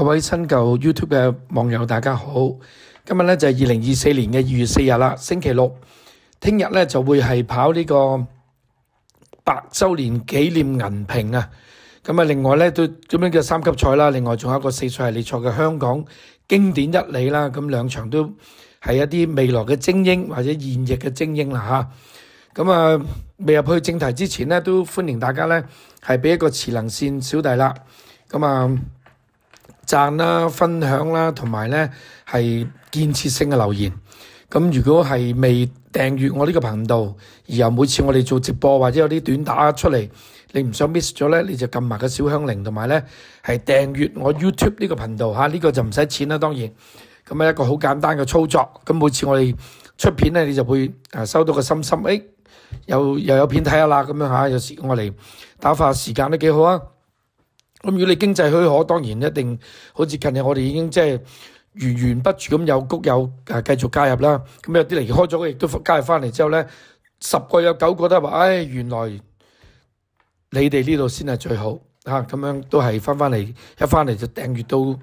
各位新旧 YouTube 嘅网友，大家好！今日咧就系二零二四年嘅二月四日啦，星期六。听日咧就会系跑呢个百周年纪念银屏啊！咁啊，另外咧都咁样嘅三级赛啦，另外仲有一个四赛系列赛嘅香港经典一里啦。咁两场都系一啲未来嘅精英或者现役嘅精英啦吓。咁啊，未入去正题之前咧，都欢迎大家咧系俾一个磁能线小弟啦。咁啊～讚啦、分享啦，同埋咧係建設性嘅留言。咁如果係未訂閱我呢個頻道，而又每次我哋做直播或者有啲短打出嚟，你唔想 miss 咗咧，你就撳埋個小香铃，同埋咧係訂閱我 YouTube 呢個頻道吓，呢個就唔使錢啦，當然咁啊一個好簡單嘅操作。咁每次我哋出片咧，你就會诶收到個心心，诶、有又有片睇下啦咁樣吓，有時我哋打發時間都幾好啊！咁如果你經濟虛可，當然一定好似近日我哋已經即係源源不絕咁有谷友誒繼續加入啦。咁有啲離開咗嘅，亦都加入翻嚟之後咧，十個有九個都話：，唉，原來你哋呢度先係最好嚇。咁樣都係翻翻嚟，一翻嚟就訂月到誒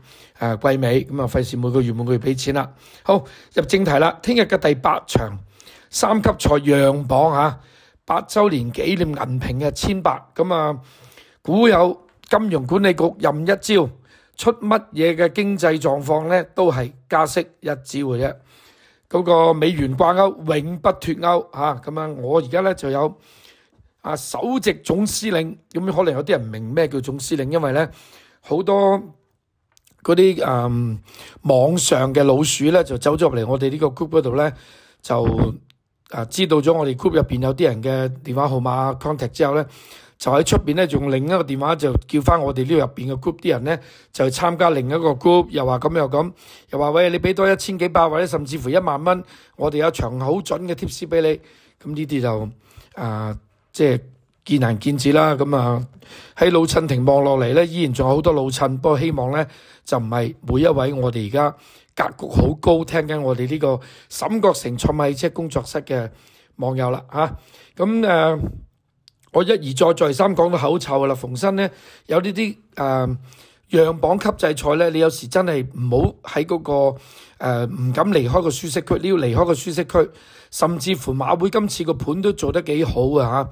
季尾。咁啊，費事每個月每個月俾錢啦。好入正題啦，聽日嘅第八場三級賽讓榜嚇八週年紀念銀瓶嘅千百咁啊，古有。金融管理局任一招出乜嘢嘅經濟狀況咧，都係加息一招嘅啫。嗰個美元掛钩，永不脱钩吓。咁樣我而家咧就有啊首席總司令咁可能有啲人唔明咩叫總司令，因為咧好多嗰啲诶網上嘅老鼠咧就走咗入嚟我哋呢個 group 嗰度咧，就啊知道咗我哋 group 入边有啲人嘅電話號碼 contact 之後咧。就喺出边咧，用另一个电话就叫翻我哋呢入边嘅 group 啲人咧，就参加另一个 group，又话咁又咁，又话喂，你俾多一千几百或者甚至乎一万蚊，我哋有场好准嘅 tips 俾你，咁呢啲就啊，即系见仁见智啦。咁啊，喺老衬庭望落嚟咧，依然仲有好多老衬，不过希望咧就唔系每一位我哋而家格局好高，听紧我哋呢个沈国成创米车工作室嘅网友啦，吓咁诶。我一而再再三講到口臭啦，逢新咧有呢啲诶样磅級制赛咧，你有時真係唔好喺嗰個唔敢離開個舒適區，你要離開個舒適區。甚至乎馬會今次個盤都做得幾好啊！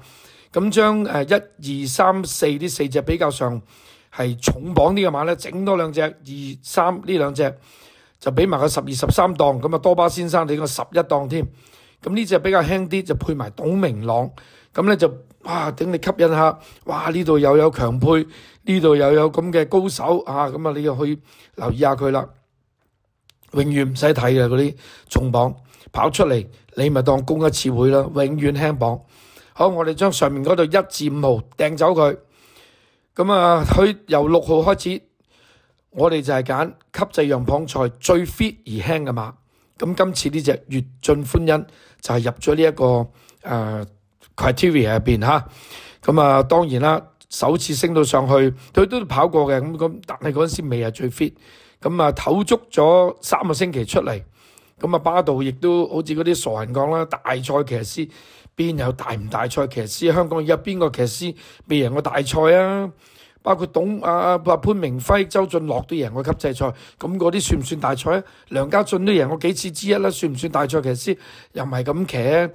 吓，咁將诶一二三四呢四隻比較上係重磅啲嘅馬咧，整多兩隻二三呢兩隻就俾埋個十二十三檔咁啊，多巴先生你个十一檔添。咁呢只比較輕啲就配埋董明朗。咁咧就哇，等你吸引下，哇呢度又有強配，呢度又有咁嘅高手啊！咁啊，你要去留意下佢啦。永遠唔使睇嘅嗰啲重磅跑出嚟，你咪當攻一次會啦。永遠輕磅。好，我哋將上面嗰度一至五号掟走佢。咁啊，佢由六號開始，我哋就係揀吸制陽磅賽最 fit 而輕嘅马。咁今次呢只越盡歡欣就係入咗呢一個誒。criteria 入边吓，咁啊當然啦，首次升到上去，佢都跑過嘅，咁咁，但係嗰陣時未係最 fit，咁啊，唞足咗三個星期出嚟，咁啊巴道亦都好似嗰啲傻人講啦，大賽騎师邊有大唔大賽騎师？香港有邊個騎师未贏過大賽啊？包括董啊潘明輝、周俊樂都贏過級制賽，咁嗰啲算唔算大賽啊？梁家俊都贏過幾次之一啦，算唔算大賽騎师？又唔係咁騎。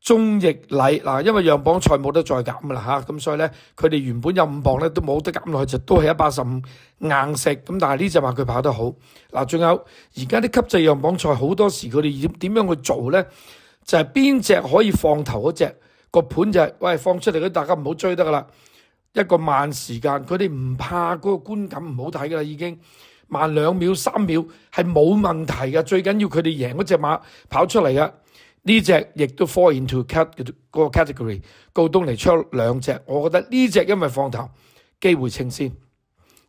中翼礼嗱，因为样榜赛冇得再减噶啦吓，咁所以咧，佢哋原本有五磅咧，都冇得减落去，就都系一百十五硬食。咁但系呢只馬佢跑得好嗱，仲有而家啲级制样榜赛好多时佢哋点点样去做咧？就系边只可以放头嗰只个盘就系喂放出嚟，大家唔好追得噶啦。一个慢时间，佢哋唔怕嗰个观感唔好睇噶啦，已经慢两秒、三秒系冇问题嘅。最紧要佢哋赢嗰只马跑出嚟噶。呢只亦都 fall into c t 嗰个 category，高东嚟出两只，我觉得呢只因为放头机会称先，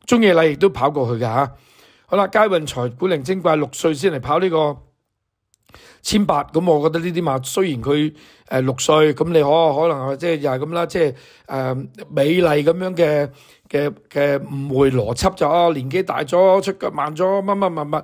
中野你亦都跑过去嘅吓，好啦，佳运财古灵精怪六岁先嚟跑呢个千八，咁我觉得呢啲嘛，虽然佢诶六岁，咁你可可能即系又系咁啦，即系诶美丽咁样嘅嘅嘅误会逻辑就啊年纪大咗，出脚慢咗，乜乜乜乜。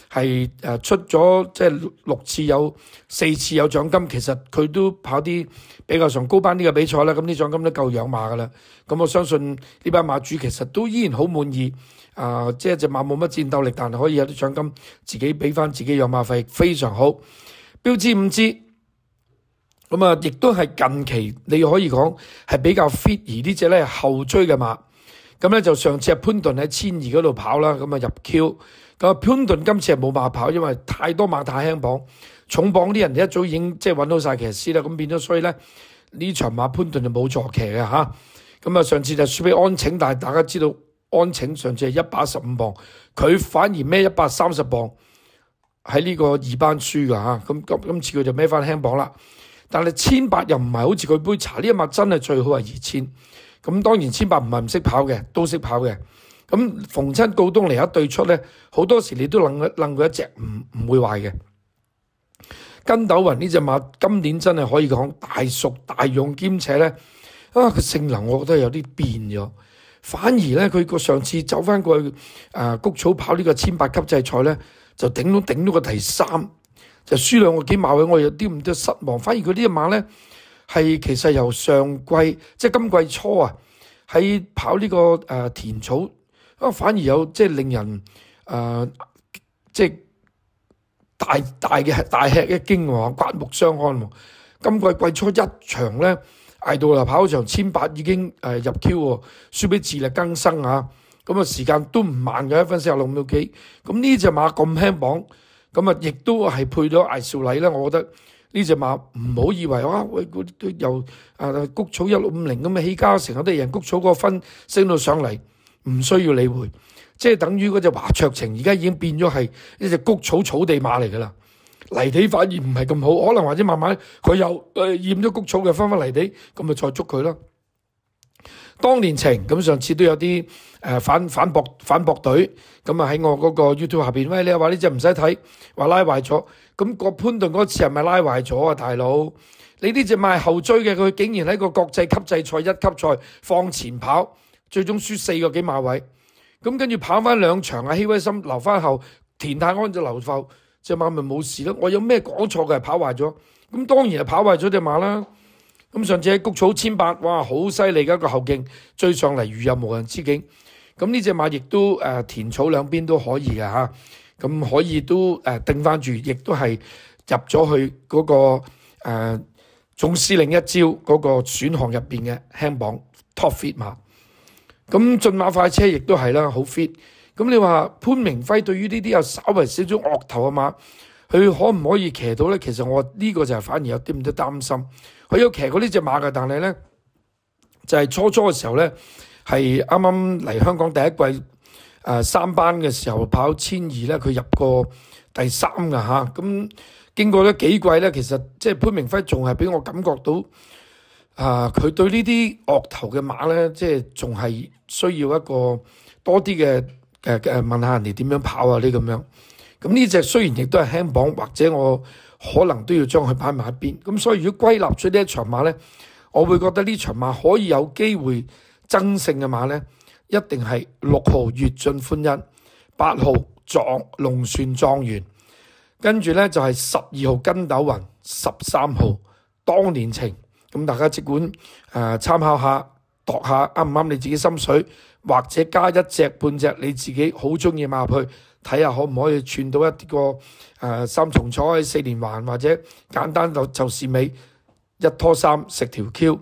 係出咗即係六次有四次有獎金，其實佢都跑啲比較上高班啲嘅比賽啦。咁啲獎金都夠養馬噶啦。咁我相信呢班馬主其實都依然好滿意。啊，即係只馬冇乜戰鬥力，但係可以有啲獎金，自己俾翻自己養馬費，非常好。標志五支。咁啊，亦都係近期你可以講係比較 fit 而呢只咧後追嘅馬。咁咧就上次潘頓喺千二嗰度跑啦，咁啊入 Q。咁潘頓今次冇马跑，因為太多馬太輕磅，重磅啲人一早已經即係揾到晒騎師啦。咁變咗，所以咧呢場馬潘頓就冇坐騎嘅吓。咁啊上次就輸俾安请，但系大家知道安请上次係一百十五磅，佢反而孭一百三十磅喺呢個二班輸㗎吓。咁今今次佢就孭翻輕磅啦。但係千八又唔係好似佢杯茶呢一馬真係最好係二千。咁當然千百唔係唔識跑嘅，都識跑嘅。咁逢親告東嚟一對出咧，好多時你都楞佢佢一隻，唔唔會壞嘅。筋斗雲呢只馬今年真係可以講大熟大勇兼且咧，啊個性能我覺得有啲變咗。反而咧佢个上次走翻過去啊谷草跑呢個千百級制賽咧，就頂到顶到個第三，就輸兩個幾馬位，我有啲咁多失望。反而佢呢只馬咧。係，其實由上季即系今季初啊，喺跑呢個誒田草，啊反而有即系令人誒即系大大嘅大吃一驚喎，刮目相看喎。今季季初一場咧，艾到啦跑场場千八已經誒入 Q 喎，輸俾自力更生啊，咁啊時間都唔慢嘅一分四十六秒幾，咁呢只馬咁輕磅，咁啊亦都係配咗艾少禮咧，我覺得。呢只馬唔好以為啊，喂，嗰又啊谷草一六五零咁起家，成日都人谷草個分升到上嚟，唔需要理會，即係等於嗰只華卓情而家已經變咗係一隻谷草草地馬嚟噶啦。泥地反而唔係咁好，可能或者慢慢佢又诶厭咗谷草嘅，翻翻泥地，咁咪再捉佢咯。當年情咁上次都有啲誒反反駁反驳隊，咁啊喺我嗰個 YouTube 下边，喂你話呢只唔使睇，話拉壞咗。咁個潘顿嗰次系咪拉坏咗啊大佬？你呢只卖后追嘅，佢竟然喺个国际级制赛一级赛放前跑，最终输四个几马位。咁跟住跑翻两场啊，希威森留翻后，田泰安就留浮。只马咪冇事咯。我有咩讲错嘅？跑坏咗？咁当然系跑坏咗只马啦。咁上次喺谷草千八，哇，好犀利嘅一个后劲追上嚟，如有无人之境。咁呢只马亦都誒田草两边都可以嘅咁可以都誒定翻住，亦都係入咗去嗰個誒總司令一招嗰個選項入邊嘅輕磅 top fit 嘛。咁進馬快車亦都係啦，好 fit。咁你話潘明輝對於呢啲有稍微少少惡頭啊嘛，佢可唔可以騎到咧？其實我呢個就係反而有啲咁多擔心。佢有騎過呢只馬嘅，但係咧就係初初嘅時候咧，係啱啱嚟香港第一季。誒三班嘅時候跑千二咧，佢入過第三嘅嚇。咁經過咗幾季咧，其實即係潘明輝仲係俾我感覺到，啊佢對呢啲惡頭嘅馬咧，即係仲係需要一個多啲嘅嘅嘅問下人哋點樣跑啊啲咁樣。咁呢只雖然亦都係輕磅，或者我可能都要將佢擺埋一邊。咁所以如果歸納出呢一場馬咧，我會覺得呢場馬可以有機會增勝嘅馬咧。一定係六號月盡歡欣，八號撞龍船状元，跟住咧就係十二號筋斗雲，十三號當年情。咁大家即管誒參考下，度下啱唔啱你自己心水，或者加一隻半隻你自己好中意買入去，睇下可唔可以串到一啲個三重彩四連環，或者簡單就就是尾一拖三食條 Q。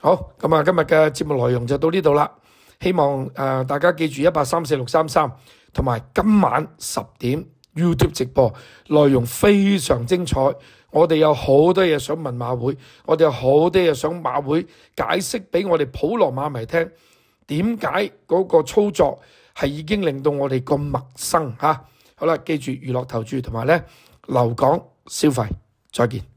好咁啊，今日嘅節目內容就到呢度啦。希望誒大家記住一八三四六三三，同埋今晚十點 YouTube 直播內容非常精彩。我哋有好多嘢想問馬會，我哋有好多嘢想馬會解釋俾我哋普羅馬迷聽點解嗰個操作係已經令到我哋咁陌生嚇。好啦，記住娛樂投注同埋咧留港消費，再見。